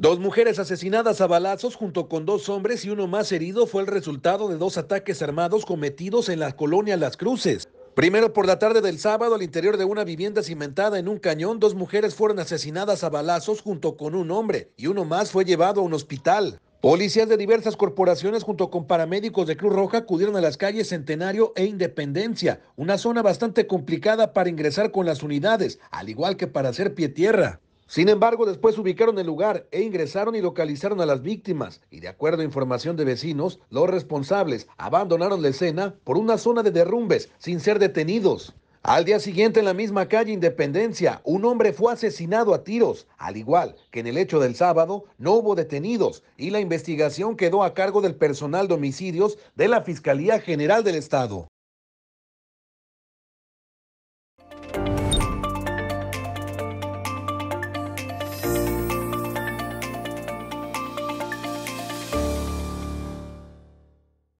Dos mujeres asesinadas a balazos junto con dos hombres y uno más herido fue el resultado de dos ataques armados cometidos en la colonia Las Cruces. Primero por la tarde del sábado al interior de una vivienda cimentada en un cañón, dos mujeres fueron asesinadas a balazos junto con un hombre y uno más fue llevado a un hospital. Policías de diversas corporaciones junto con paramédicos de Cruz Roja acudieron a las calles Centenario e Independencia, una zona bastante complicada para ingresar con las unidades, al igual que para hacer pie tierra. Sin embargo, después ubicaron el lugar e ingresaron y localizaron a las víctimas y de acuerdo a información de vecinos, los responsables abandonaron la escena por una zona de derrumbes sin ser detenidos. Al día siguiente en la misma calle Independencia, un hombre fue asesinado a tiros, al igual que en el hecho del sábado no hubo detenidos y la investigación quedó a cargo del personal de homicidios de la Fiscalía General del Estado.